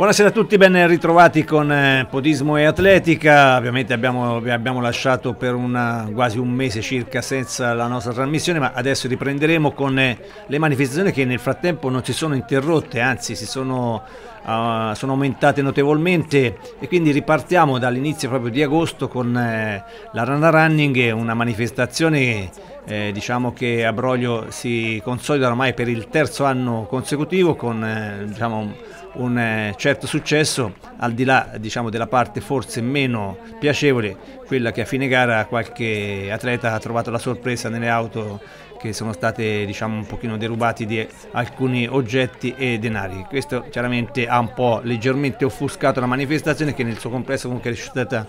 Buonasera a tutti, ben ritrovati con eh, Podismo e Atletica. Ovviamente abbiamo, abbiamo lasciato per una, quasi un mese circa senza la nostra trasmissione, ma adesso riprenderemo con eh, le manifestazioni che nel frattempo non si sono interrotte, anzi si sono, uh, sono aumentate notevolmente e quindi ripartiamo dall'inizio proprio di agosto con uh, la Rana Running, una manifestazione eh, diciamo che Abroglio si consolida ormai per il terzo anno consecutivo con eh, diciamo, un eh, certo successo, al di là diciamo, della parte forse meno piacevole, quella che a fine gara qualche atleta ha trovato la sorpresa nelle auto che sono state diciamo, un pochino derubati di alcuni oggetti e denari. Questo chiaramente ha un po' leggermente offuscato la manifestazione che nel suo complesso comunque è risultata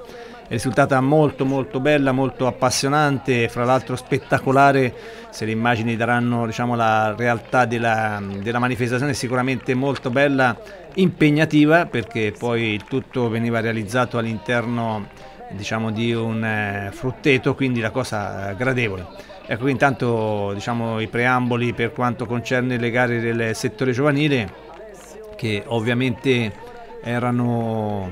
è risultata molto molto bella, molto appassionante, fra l'altro spettacolare, se le immagini daranno diciamo, la realtà della, della manifestazione sicuramente molto bella, impegnativa perché poi tutto veniva realizzato all'interno diciamo, di un eh, frutteto, quindi la cosa gradevole. Ecco, qui intanto diciamo, i preamboli per quanto concerne le gare del settore giovanile che ovviamente erano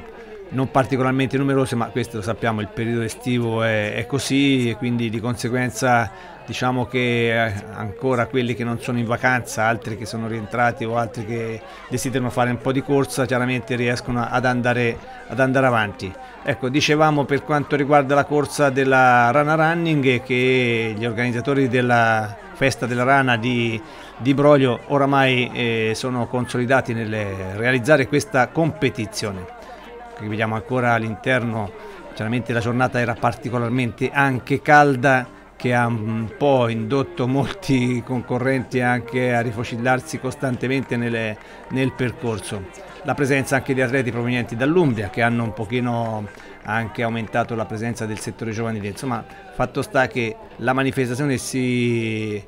non particolarmente numerose, ma questo lo sappiamo, il periodo estivo è, è così e quindi di conseguenza diciamo che eh, ancora quelli che non sono in vacanza, altri che sono rientrati o altri che desiderano fare un po' di corsa, chiaramente riescono ad andare, ad andare avanti. Ecco, dicevamo per quanto riguarda la corsa della Rana Running che gli organizzatori della festa della Rana di, di Broglio oramai eh, sono consolidati nel realizzare questa competizione che vediamo ancora all'interno, chiaramente la giornata era particolarmente anche calda che ha un po' indotto molti concorrenti anche a rifocillarsi costantemente nelle, nel percorso. La presenza anche di atleti provenienti dall'Umbria che hanno un pochino anche aumentato la presenza del settore giovanile. Insomma, fatto sta che la manifestazione si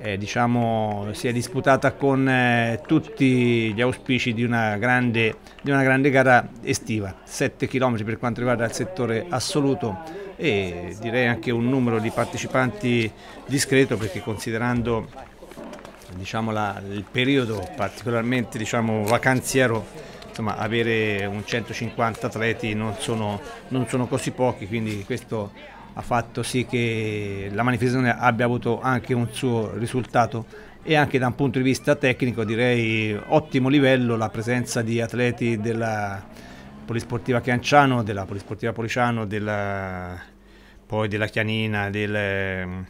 eh, diciamo, si è disputata con eh, tutti gli auspici di una, grande, di una, grande, gara estiva, 7 km per quanto riguarda il settore assoluto e direi anche un numero di partecipanti discreto perché considerando diciamo, la, il periodo particolarmente diciamo, vacanziero insomma, avere un 150 atleti non sono, non sono così pochi, quindi questo ha fatto sì che la manifestazione abbia avuto anche un suo risultato e anche da un punto di vista tecnico direi ottimo livello la presenza di atleti della Polisportiva Chianciano, della Polisportiva Policiano, della, poi della Chianina, del,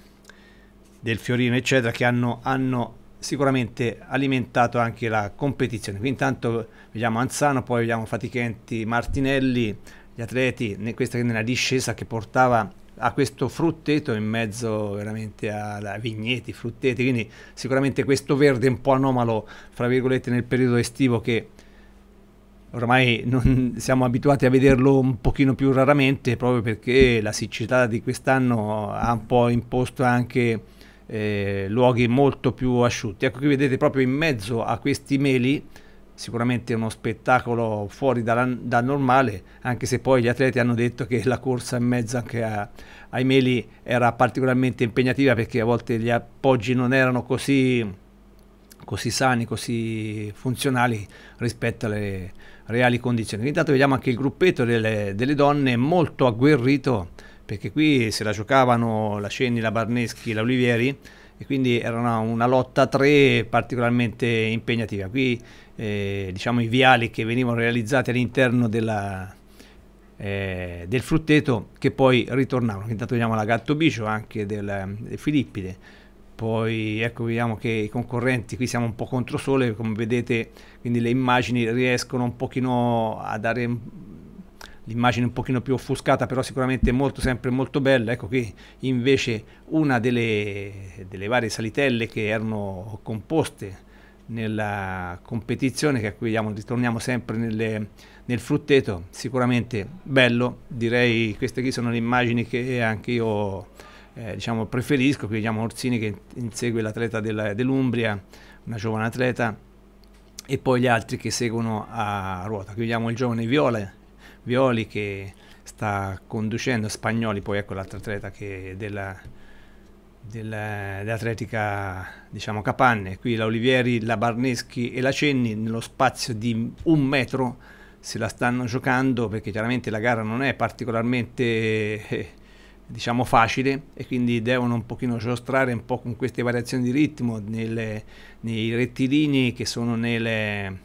del Fiorino eccetera che hanno, hanno sicuramente alimentato anche la competizione. Quindi intanto vediamo Anzano, poi vediamo Fatichenti, Martinelli, gli atleti, questa nella discesa che portava ha questo frutteto in mezzo veramente a, vigneti, frutteti, quindi sicuramente questo verde un po' anomalo, fra virgolette, nel periodo estivo che ormai non, siamo abituati a vederlo un pochino più raramente proprio perché la siccità di quest'anno ha un po' imposto anche eh, luoghi molto più asciutti. Ecco qui vedete proprio in mezzo a questi meli sicuramente uno spettacolo fuori dal da normale, anche se poi gli atleti hanno detto che la corsa in mezzo anche a, ai meli era particolarmente impegnativa perché a volte gli appoggi non erano così, così sani, così funzionali rispetto alle reali condizioni. Intanto vediamo anche il gruppetto delle, delle donne molto agguerrito perché qui se la giocavano la Cenni, la Barneschi, la Olivieri e quindi era una, una lotta tre particolarmente impegnativa. Qui eh, diciamo, i viali che venivano realizzati all'interno della, eh, del frutteto che poi ritornavano. Intanto vediamo la Gatto Gattobicio anche del, del Filippide, poi ecco vediamo che i concorrenti, qui siamo un po' contro sole, come vedete, quindi le immagini riescono un pochino a dare l'immagine un pochino più offuscata, però sicuramente molto, sempre molto bella. Ecco qui invece una delle, delle varie salitelle che erano composte nella competizione che a cui ritorniamo sempre nelle, nel frutteto, sicuramente bello, direi queste qui sono le immagini che anche io eh, diciamo, preferisco, qui vediamo Orsini che insegue l'atleta della, dell'Umbria, una giovane atleta, e poi gli altri che seguono a ruota, qui vediamo il giovane Viola, Violi che sta conducendo, Spagnoli poi ecco l'altra atleta che della dell'atletica diciamo Capanne, qui la Olivieri, la Barneschi e la Cenni nello spazio di un metro se la stanno giocando perché chiaramente la gara non è particolarmente eh, diciamo facile e quindi devono un pochino giostrare un po' con queste variazioni di ritmo nelle, nei rettilini che sono nelle,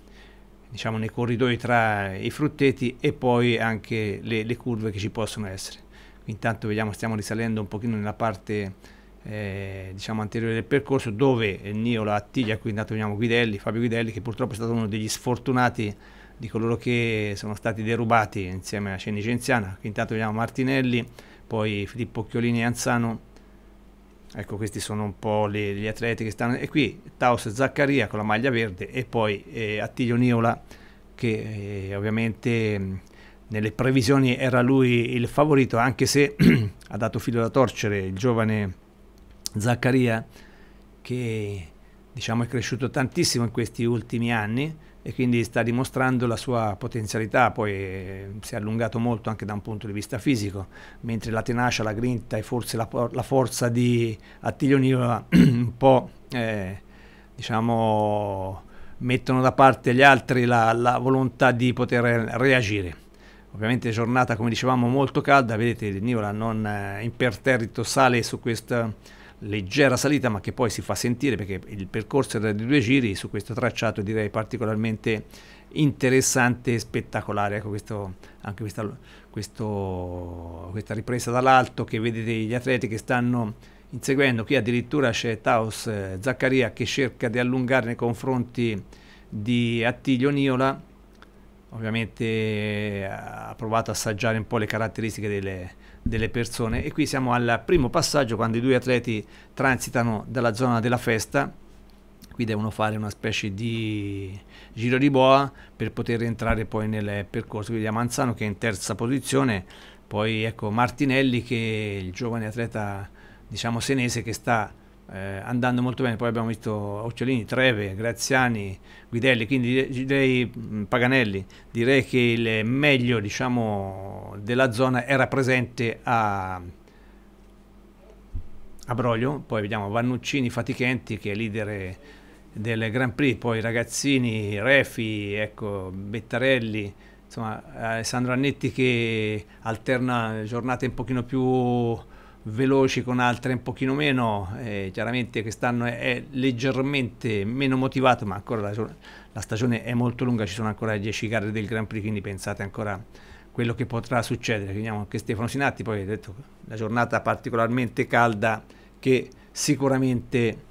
diciamo, nei corridoi tra i frutteti e poi anche le, le curve che ci possono essere. Intanto vediamo, stiamo risalendo un pochino nella parte eh, diciamo anteriore del percorso dove Niola Attiglia, quindi troviamo Guidelli, Fabio Guidelli che purtroppo è stato uno degli sfortunati di coloro che sono stati derubati insieme a Cenicenziana, intanto vediamo Martinelli, poi Filippo Occhiolini e Anzano, ecco questi sono un po' le, gli atleti che stanno, e qui Taos Zaccaria con la maglia verde e poi eh, Attilio Niola che eh, ovviamente mh, nelle previsioni era lui il favorito anche se ha dato filo da torcere il giovane Zaccaria che diciamo, è cresciuto tantissimo in questi ultimi anni e quindi sta dimostrando la sua potenzialità, poi eh, si è allungato molto anche da un punto di vista fisico, mentre la tenacia, la grinta e forse la, la forza di Attilio Niva un po' eh, diciamo, mettono da parte gli altri la, la volontà di poter reagire ovviamente giornata come dicevamo molto calda, vedete il Nivola non eh, imperterrito sale su questa leggera salita ma che poi si fa sentire perché il percorso era di due giri su questo tracciato direi particolarmente interessante e spettacolare ecco questo, anche questa, questo, questa ripresa dall'alto che vedete gli atleti che stanno inseguendo qui addirittura c'è Taos eh, Zaccaria che cerca di allungare nei confronti di Attilio Niola ovviamente eh, ha provato a assaggiare un po' le caratteristiche delle, delle persone. E qui siamo al primo passaggio quando i due atleti transitano dalla zona della festa. Qui devono fare una specie di giro di boa per poter entrare poi nel percorso. Quindi a Manzano che è in terza posizione, poi ecco Martinelli che è il giovane atleta diciamo senese che sta eh, andando molto bene. Poi abbiamo visto Occiolini, Treve, Graziani, Guidelli, quindi direi Paganelli. Direi che il meglio diciamo, della zona era presente a, a Broglio, poi vediamo Vannuccini, Fatichenti che è leader eh, del Grand Prix, poi Ragazzini, Refi, ecco, Bettarelli, insomma Alessandro Annetti che alterna giornate un pochino più veloci con altre un pochino meno, eh, chiaramente quest'anno è, è, leggermente meno motivato, ma ancora la, la, stagione è molto lunga, ci sono ancora 10 gare del Grand Prix, quindi pensate ancora quello che potrà succedere. Vediamo anche Stefano Sinatti, poi ha detto la giornata particolarmente calda che sicuramente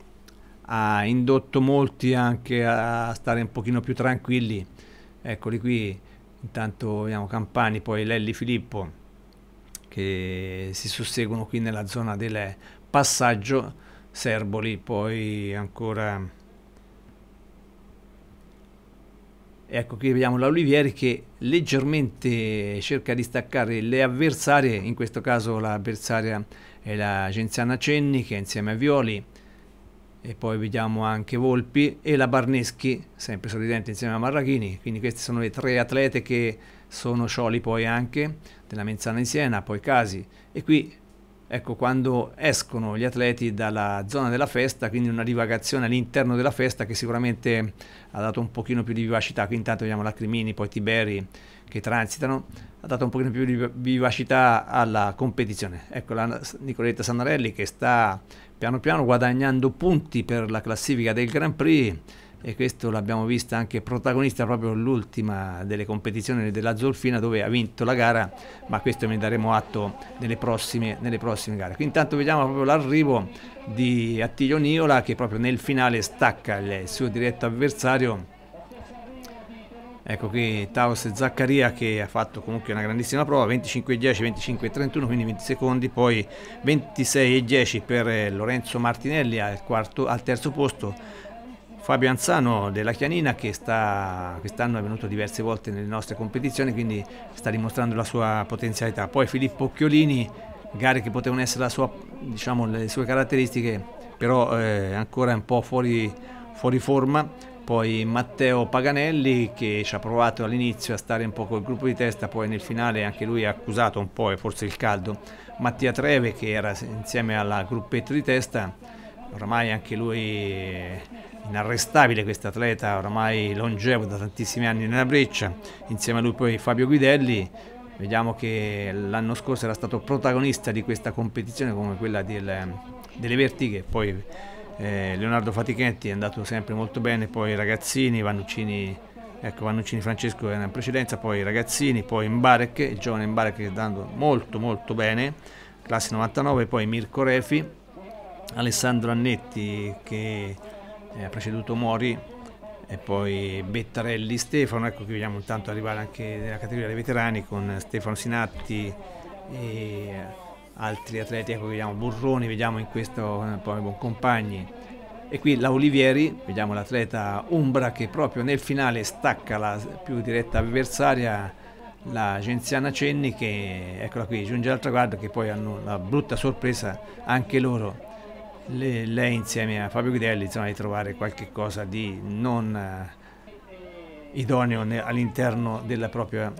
ha indotto molti anche a stare un pochino più tranquilli. Eccoli qui, intanto vediamo Campani, poi Lelli Filippo che si susseguono qui nella zona del passaggio Serboli, poi ancora... Ecco qui vediamo l'Olivieri che leggermente cerca di staccare le avversarie, in questo caso l'avversaria è la Genziana Cenni che insieme a Violi e poi vediamo anche Volpi e la Barneschi, sempre sorridente insieme a Marrachini, quindi queste sono le tre atlete che sono scioli poi anche della Menzana in Siena, poi Casi e qui ecco quando escono gli atleti dalla zona della festa, quindi una divagazione all'interno della festa che sicuramente ha dato un pochino più di vivacità, qui intanto vediamo Lacrimini, poi Tiberi che transitano, ha dato un pochino più di vivacità alla competizione. Ecco la Nicoletta Sannarelli che sta piano piano guadagnando punti per la classifica del Grand Prix e questo l'abbiamo vista anche protagonista proprio l'ultima delle competizioni della Zolfina dove ha vinto la gara ma questo ne daremo atto nelle prossime, nelle prossime gare. Qui intanto vediamo proprio l'arrivo di Attilio Niola che proprio nel finale stacca il suo diretto avversario Ecco qui Taos Zaccaria che ha fatto comunque una grandissima prova, 25-10, 25-31, quindi 20 secondi, poi 26-10 per eh, Lorenzo Martinelli al, quarto, al terzo posto, Fabio Anzano della Chianina che quest'anno è venuto diverse volte nelle nostre competizioni quindi sta dimostrando la sua potenzialità. Poi Filippo Occhiolini, gare che potevano essere sua, diciamo, le sue caratteristiche però eh, ancora un po' fuori, fuori forma, poi Matteo Paganelli che ci ha provato all'inizio a stare un po' col gruppo di testa, poi nel finale anche lui ha accusato un po' e forse il caldo. Mattia Treve che era insieme alla gruppetto di testa, ormai anche lui inarrestabile questo atleta, ormai longevo da tantissimi anni nella breccia, insieme a lui poi Fabio Guidelli, vediamo che l'anno scorso era stato protagonista di questa competizione come quella del, delle vertighe, poi eh, Leonardo Fatichetti è andato sempre molto bene, poi i ragazzini, Vannuccini, ecco, Vannuccini Francesco era in precedenza, poi i ragazzini, poi Imbarek, il giovane Imbarek che sta andando molto molto bene, classe 99, poi Mirko Refi, Alessandro Annetti che eh, ha preceduto Mori e poi Bettarelli Stefano, ecco qui vediamo intanto arrivare anche nella categoria dei veterani con Stefano Sinatti e altri atleti, ecco vediamo Burroni, vediamo in questo eh, poi Boncompagni e qui la Olivieri, vediamo l'atleta Umbra che proprio nel finale stacca la più diretta avversaria, la Genziana Cenni che eccola qui, giunge al traguardo che poi hanno la brutta sorpresa anche loro, Le, lei insieme a Fabio Guidelli, insomma di trovare qualche cosa di non eh, idoneo all'interno della propria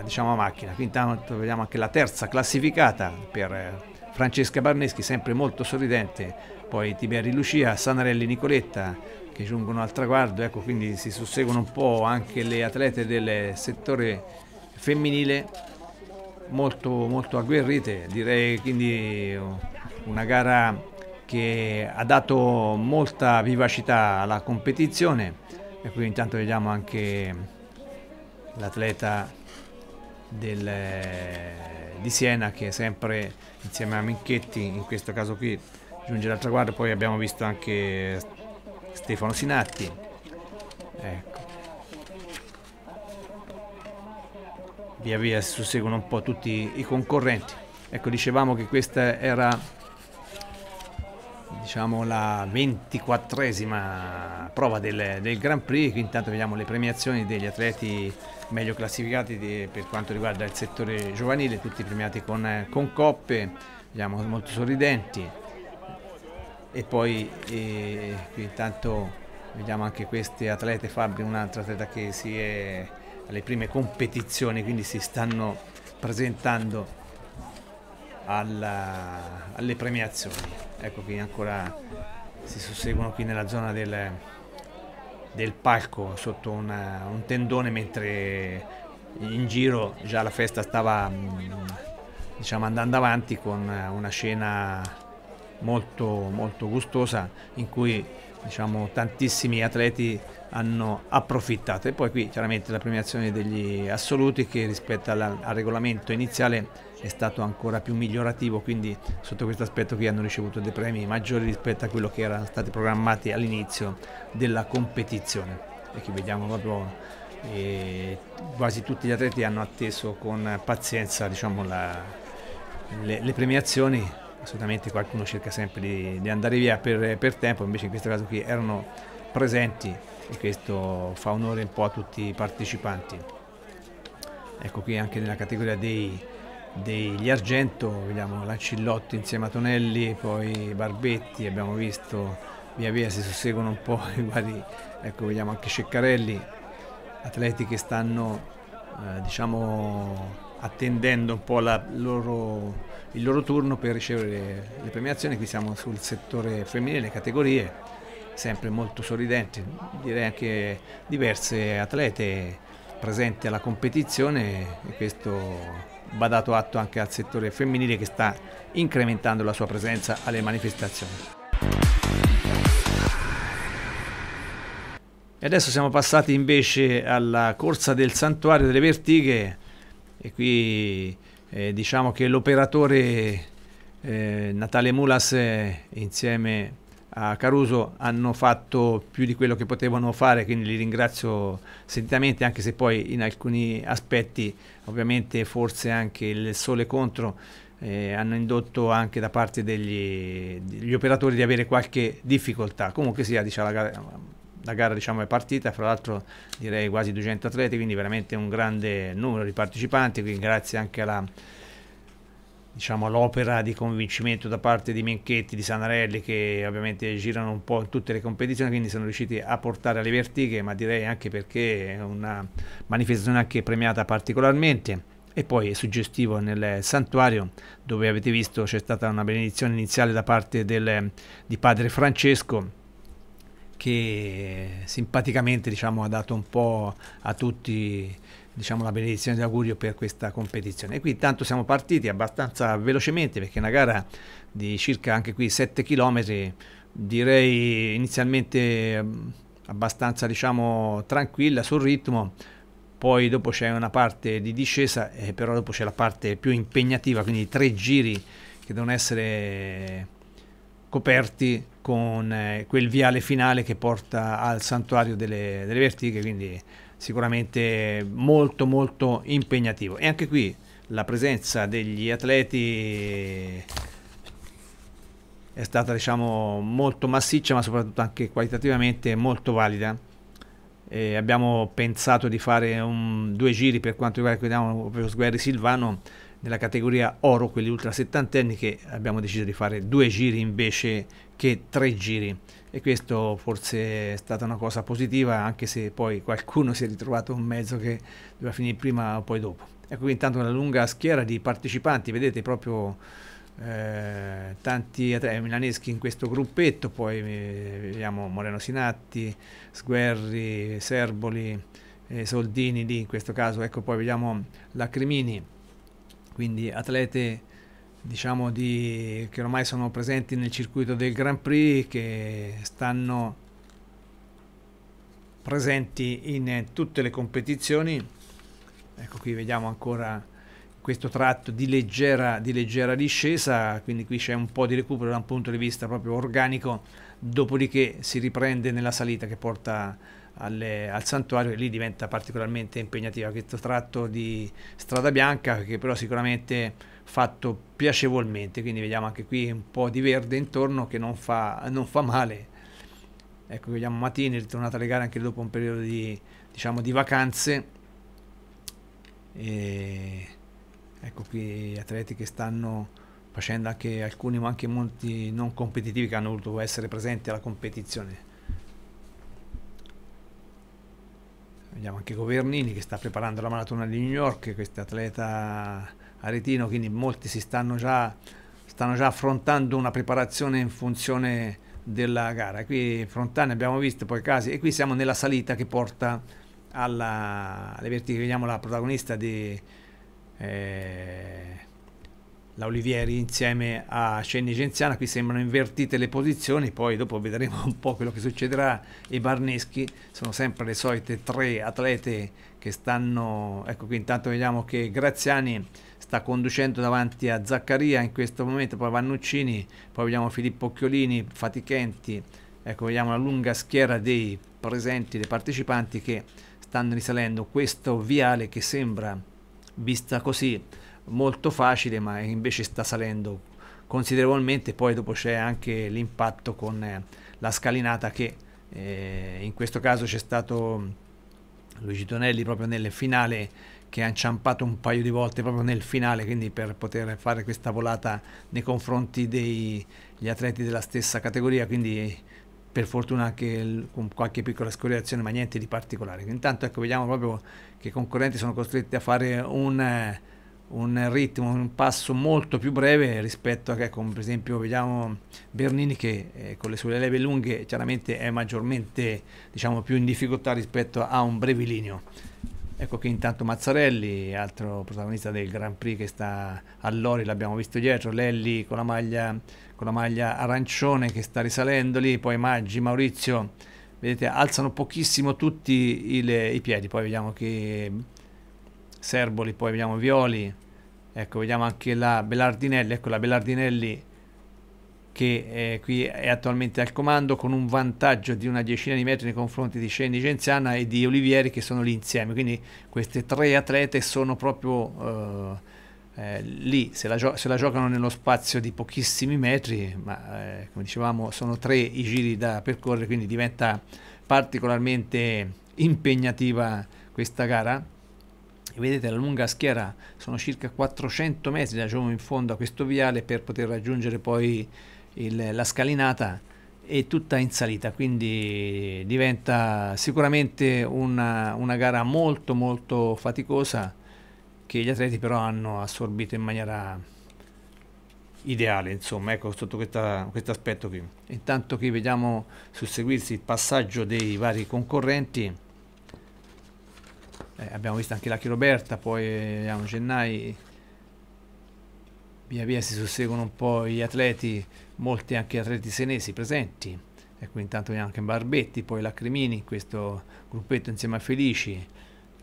eh, diciamo, macchina. Quindi intanto vediamo anche la terza classificata per eh, Francesca Barneschi, sempre molto sorridente, poi Tiberi Lucia, Sanarelli Nicoletta che giungono al traguardo, ecco quindi si susseguono un po' anche le atlete del settore femminile molto, molto agguerrite, direi quindi una gara che ha dato molta vivacità alla competizione e qui intanto vediamo anche l'atleta eh, di Siena che è sempre insieme a Minchetti in questo caso qui giunge l'altra guardia, poi abbiamo visto anche Stefano Sinatti ecco via via susseguono un po' tutti i concorrenti ecco dicevamo che questa era diciamo, la ventiquattresima prova del, del, Grand Prix, qui intanto vediamo le premiazioni degli atleti meglio classificati di, per quanto riguarda il settore giovanile, tutti premiati con, con coppe, vediamo molto sorridenti e poi eh, qui intanto vediamo anche queste atlete, Fabio un altro atleta che si è alle prime competizioni, quindi si stanno presentando alla, alle premiazioni. Ecco qui ancora si susseguono qui nella zona del, del palco sotto una, un tendone mentre in giro già la festa stava mm, diciamo, andando avanti con una scena molto, molto gustosa in cui diciamo, tantissimi atleti hanno approfittato e poi qui chiaramente la premiazione degli assoluti che rispetto alla, al regolamento iniziale è stato ancora più migliorativo, quindi sotto questo aspetto qui hanno ricevuto dei premi maggiori rispetto a quello che erano stati programmati all'inizio della competizione. E qui vediamo proprio e eh, quasi tutti gli atleti hanno atteso con pazienza diciamo, la, le, le, premiazioni, assolutamente qualcuno cerca sempre di, di andare via per, per, tempo, invece in questo caso qui erano presenti e questo fa onore un po' a tutti i partecipanti. Ecco qui anche nella categoria dei degli Argento, vediamo Lancillotti insieme a Tonelli, poi Barbetti, abbiamo visto via via si susseguono un po' i vari, ecco vediamo anche Ceccarelli, atleti che stanno eh, diciamo attendendo un po' loro, il loro turno per ricevere le premiazioni, qui siamo sul settore femminile, categorie, sempre molto sorridenti, direi anche diverse atlete presente alla competizione e questo va dato atto anche al settore femminile che sta incrementando la sua presenza alle manifestazioni. E adesso siamo passati invece alla corsa del santuario delle vertighe e qui eh, diciamo che l'operatore eh, Natale Mulas eh, insieme a Caruso hanno fatto più di quello che potevano fare, quindi li ringrazio sentitamente, anche se poi in alcuni aspetti ovviamente forse anche il sole contro eh, hanno indotto anche da parte degli, degli, operatori di avere qualche difficoltà. Comunque sia, diciamo, la gara, la gara diciamo, è partita, fra l'altro direi quasi 200 atleti, quindi veramente un grande numero di partecipanti, quindi grazie anche alla diciamo, l'opera di convincimento da parte di Menchetti, di Sanarelli che ovviamente girano un po' in tutte le competizioni, quindi sono riusciti a portare alle vertighe, ma direi anche perché è una manifestazione anche premiata particolarmente. E poi è suggestivo nel santuario dove avete visto c'è stata una benedizione iniziale da parte del, di padre Francesco che simpaticamente diciamo, ha dato un po' a tutti diciamo, la benedizione di augurio per questa competizione. E qui intanto siamo partiti abbastanza velocemente perché una gara di circa anche qui 7 km, direi inizialmente mm, abbastanza diciamo, tranquilla sul ritmo, poi dopo c'è una parte di discesa, eh, però dopo c'è la parte più impegnativa, quindi tre giri che devono essere coperti con eh, quel viale finale che porta al santuario delle, delle vertighe, quindi sicuramente molto molto impegnativo e anche qui la presenza degli atleti è stata diciamo molto massiccia ma soprattutto anche qualitativamente molto valida e abbiamo pensato di fare un, due giri per quanto riguarda il diciamo, Sguerri Silvano nella categoria oro, quelli ultra settantenni, che abbiamo deciso di fare due giri invece che tre giri. E questo forse è stata una cosa positiva, anche se poi qualcuno si è ritrovato un mezzo che doveva finire prima o poi dopo. Ecco qui intanto una lunga schiera di partecipanti, vedete proprio eh, tanti atleti eh, milaneschi in questo gruppetto, poi eh, vediamo Moreno Sinatti, Sguerri, Serboli, eh, Soldini lì in questo caso, ecco poi vediamo Lacrimini, quindi atlete diciamo di, che ormai sono presenti nel circuito del Grand Prix che stanno presenti in tutte le competizioni ecco qui vediamo ancora questo tratto di leggera, di leggera discesa quindi qui c'è un po' di recupero da un punto di vista proprio organico dopodiché si riprende nella salita che porta alle, al santuario e lì diventa particolarmente impegnativa questo tratto di strada bianca che però sicuramente fatto piacevolmente quindi vediamo anche qui un po' di verde intorno che non fa, non fa male ecco vediamo Matini ritornata alle gare anche dopo un periodo di, diciamo, di vacanze e ecco qui gli atleti che stanno facendo anche alcuni ma anche molti non competitivi che hanno voluto essere presenti alla competizione vediamo anche Governini che sta preparando la maratona di New York, questo atleta aretino, quindi molti si stanno già, stanno già affrontando una preparazione in funzione della gara. Qui Frontani abbiamo visto poi casi e qui siamo nella salita che porta alla, alle vertiche, vediamo la protagonista di... Eh, la Olivieri insieme a Cenni qui sembrano invertite le posizioni, poi dopo vedremo un po' quello che succederà i Barneschi, sono sempre le solite tre atlete che stanno, ecco qui intanto vediamo che Graziani sta conducendo davanti a Zaccaria in questo momento, poi Vannuccini, poi vediamo Filippo Occhiolini, Fatichenti, ecco vediamo la lunga schiera dei presenti, dei partecipanti che stanno risalendo questo viale che sembra, vista così, molto facile ma invece sta salendo considerevolmente poi dopo c'è anche l'impatto con eh, la scalinata che eh, in questo caso c'è stato Luigi Tonelli proprio nel finale che ha inciampato un paio di volte proprio nel finale quindi per poter fare questa volata nei confronti degli atleti della stessa categoria quindi per fortuna anche con qualche piccola scorreazione ma niente di particolare intanto ecco vediamo proprio che i concorrenti sono costretti a fare un eh, un ritmo, un passo molto più breve rispetto a che con per esempio vediamo Bernini che eh, con le sue leve lunghe chiaramente è maggiormente diciamo più in difficoltà rispetto a un brevilineo. Ecco che intanto Mazzarelli, altro protagonista del Grand Prix che sta a Lori, l'abbiamo visto dietro, Lelli con la, maglia, con la maglia arancione che sta risalendo lì, poi Maggi, Maurizio, vedete alzano pochissimo tutti il, i piedi, poi vediamo che Serboli, poi vediamo Violi, ecco vediamo anche la Bellardinelli, ecco la Bellardinelli che è eh, qui è attualmente al comando con un vantaggio di una decina di metri nei confronti di Sceni Genziana e di Olivieri che sono lì insieme, quindi queste tre atlete sono proprio eh, eh, lì, se la, se la, giocano nello spazio di pochissimi metri, ma eh, come dicevamo sono tre i giri da percorrere, quindi diventa particolarmente impegnativa questa gara Vedete la lunga schiera, sono circa 400 metri diciamo, in fondo a questo viale per poter raggiungere poi il, la scalinata è tutta in salita, quindi diventa sicuramente una, una gara molto molto faticosa che gli atleti però hanno assorbito in maniera ideale, insomma, ecco sotto questo aspetto qui. Intanto qui vediamo susseguirsi il passaggio dei vari concorrenti eh, abbiamo visto anche Lucky Roberta, poi vediamo eh, Gennai. Via via si susseguono un po' gli atleti, molti anche atleti senesi presenti. E qui intanto vediamo anche Barbetti, poi Lacrimini, questo gruppetto insieme a Felici.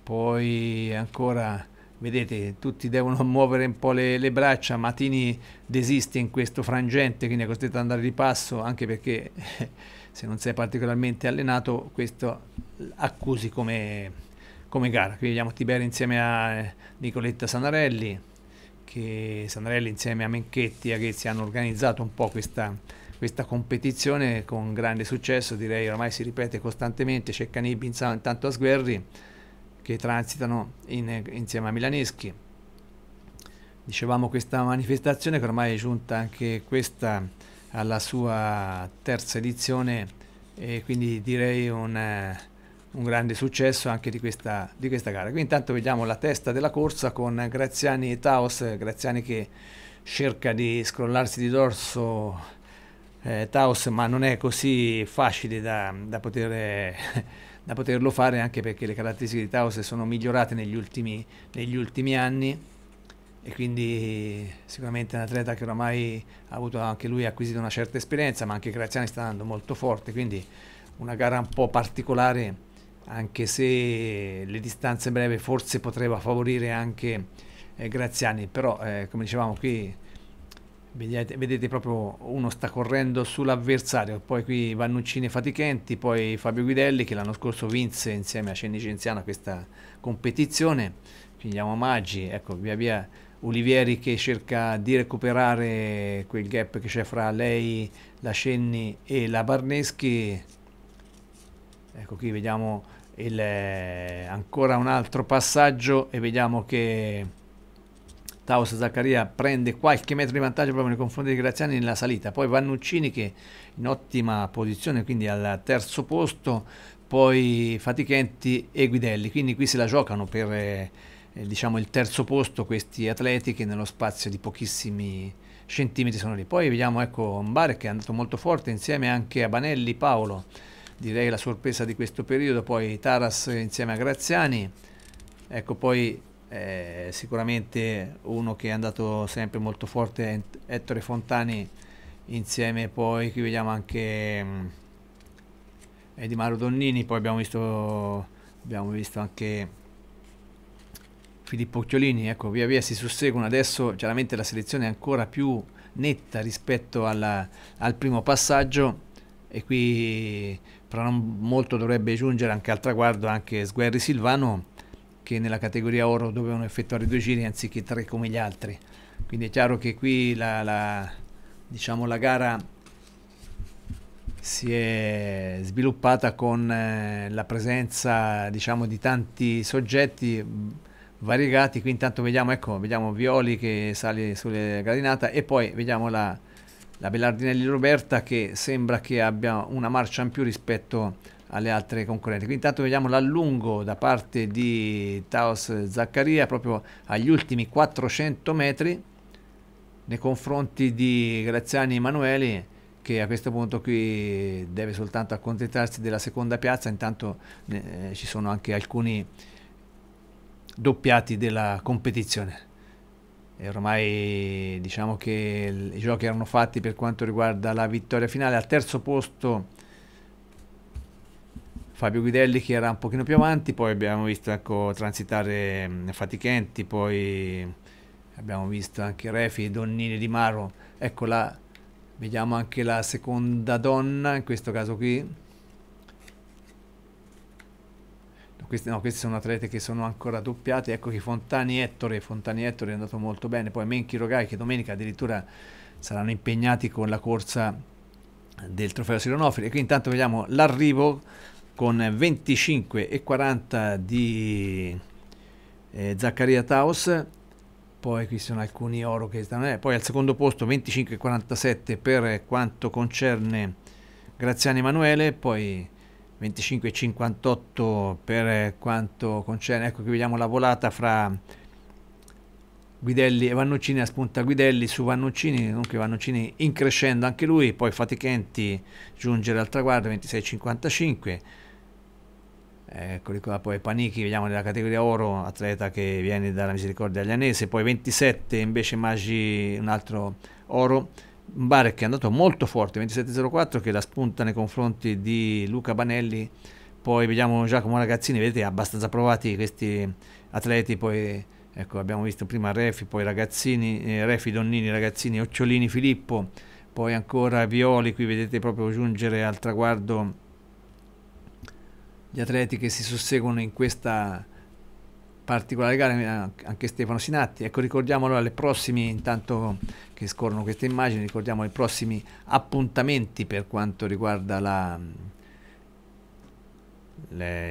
Poi ancora, vedete, tutti devono muovere un po' le, le braccia. Matini desiste in questo frangente, quindi è costretto ad andare di passo, anche perché se non sei particolarmente allenato, questo accusi come come gara. Qui vediamo Tiberio insieme a eh, Nicoletta Sanarelli, che Sanarelli insieme a Menchetti e Aghezzi hanno organizzato un po' questa, questa, competizione con grande successo, direi ormai si ripete costantemente, c'è Canibbi intanto a Sguerri che transitano in, insieme a Milaneschi. Dicevamo questa manifestazione che ormai è giunta anche questa alla sua terza edizione e quindi direi un eh, un grande successo anche di questa, di questa gara. Qui intanto vediamo la testa della corsa con Graziani e Taos, Graziani che cerca di scrollarsi di dorso eh, Taos, ma non è così facile da, da, poter, da, poterlo fare anche perché le caratteristiche di Taos sono migliorate negli ultimi, negli ultimi anni e quindi sicuramente un atleta che oramai ha avuto anche lui acquisito una certa esperienza ma anche Graziani sta andando molto forte quindi una gara un po' particolare anche se le distanze breve forse potrebbe favorire anche eh, Graziani, però eh, come dicevamo qui vedete, vedete, proprio uno sta correndo sull'avversario, poi qui Vannuccini e Fatichenti, poi Fabio Guidelli che l'anno scorso vinse insieme a Cendicenziano questa competizione, quindi abbiamo Maggi, ecco via via Olivieri che cerca di recuperare quel gap che c'è fra lei, la Cenni e la Barneschi Ecco qui vediamo il, eh, ancora un altro passaggio e vediamo che Taos Zaccaria prende qualche metro di vantaggio proprio nei confronti di Graziani nella salita. Poi Vannuccini che in ottima posizione, quindi al terzo posto, poi Fatichenti e Guidelli. Quindi qui se la giocano per eh, eh, diciamo il terzo posto questi atleti che nello spazio di pochissimi centimetri sono lì. Poi vediamo ecco Mbare che è andato molto forte insieme anche a Banelli, Paolo direi la sorpresa di questo periodo, poi Taras insieme a Graziani, ecco poi eh, sicuramente uno che è andato sempre molto forte è Ettore Fontani insieme poi qui vediamo anche mh, mm, Di Mauro Donnini, poi abbiamo visto, abbiamo visto anche Filippo Chiolini ecco via via si susseguono, adesso chiaramente la selezione è ancora più netta rispetto alla, al primo passaggio e qui fra non molto dovrebbe giungere anche al traguardo anche Sguerri Silvano che nella categoria oro dovevano effettuare due giri anziché tre come gli altri. Quindi è chiaro che qui la, la, diciamo, la gara si è sviluppata con eh, la presenza diciamo, di tanti soggetti variegati. Qui intanto vediamo, ecco, vediamo Violi che sale sulle gradinata e poi vediamo la, la Bellardinelli Roberta che sembra che abbia una marcia in più rispetto alle altre concorrenti. Quindi intanto vediamo l'allungo da parte di Taos Zaccaria proprio agli ultimi 400 metri nei confronti di Graziani Emanuele che a questo punto qui deve soltanto accontentarsi della seconda piazza, intanto eh, ci sono anche alcuni doppiati della competizione. E ormai diciamo che i giochi erano fatti per quanto riguarda la vittoria finale. Al terzo posto Fabio Guidelli che era un pochino più avanti, poi abbiamo visto ecco, transitare mm, Fatichenti, poi abbiamo visto anche Refi, Donnini Di Maro. Ecco la, vediamo anche la seconda donna, in questo caso qui, queste, no, queste sono atlete che sono ancora doppiate, ecco che Fontani Ettore, Fontani Ettore è andato molto bene, poi Menchi Rogai che domenica addirittura saranno impegnati con la corsa del trofeo Sironofili e qui intanto vediamo l'arrivo con 25 e 40 di eh, Zaccaria Taos poi qui sono alcuni oro che stanno eh, poi al secondo posto 25 e 47 per quanto concerne Graziani Emanuele poi 25,58 per eh, quanto concerne, ecco qui vediamo la volata fra Guidelli e Vannuccini, la spunta Guidelli su Vannuccini, dunque Vannuccini in crescendo anche lui, poi fatichenti giungere al traguardo 26,55, eccoli qua, poi Panichi, vediamo nella categoria oro, atleta che viene dalla misericordia alianese, poi 27 invece Maggi, un altro oro, un bar che è andato molto forte, 27-04, che la spunta nei confronti di Luca Banelli, poi vediamo Giacomo Ragazzini, vedete abbastanza provati questi atleti, poi ecco, abbiamo visto prima Refi, poi Ragazzini, eh, Refi, Donnini, Ragazzini, Occiolini, Filippo, poi ancora Violi, qui vedete proprio giungere al traguardo gli atleti che si susseguono in questa particolare gara eh, anche Stefano Sinatti. Ecco, ricordiamo allora le prossime, intanto che scorrono queste immagini, ricordiamo i prossimi appuntamenti per quanto riguarda la, mm,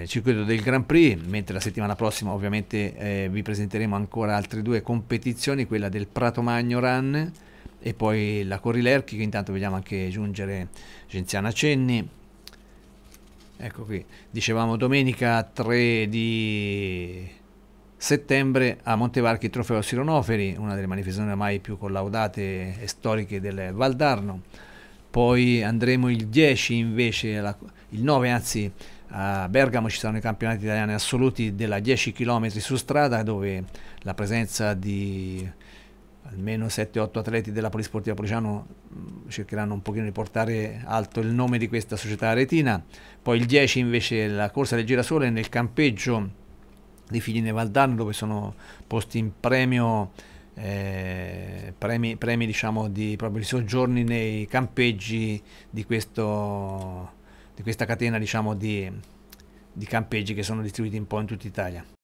il circuito del Grand Prix, mentre la settimana prossima ovviamente eh, vi presenteremo ancora altre due competizioni, quella del Prato Magno Run e poi la Corrilerchi, che intanto vediamo anche giungere Genziana Cenni. Ecco qui, dicevamo domenica 3 di settembre a Montevarchi il trofeo Sironoferi, una delle manifestazioni mai più collaudate e storiche del Valdarno. Poi andremo il 10 invece, il 9 anzi, a Bergamo ci saranno i campionati italiani assoluti della 10 km su strada dove la presenza di almeno 7-8 atleti della Polisportiva Policiano mm, cercheranno un pochino di portare alto il nome di questa società aretina. Poi il 10 invece la corsa del girasole nel campeggio di Figline Valdano dove sono posti in premio eh, premi, premi diciamo di proprio di soggiorni nei campeggi di, questo, di questa catena diciamo di, di campeggi che sono distribuiti un po' in tutta Italia.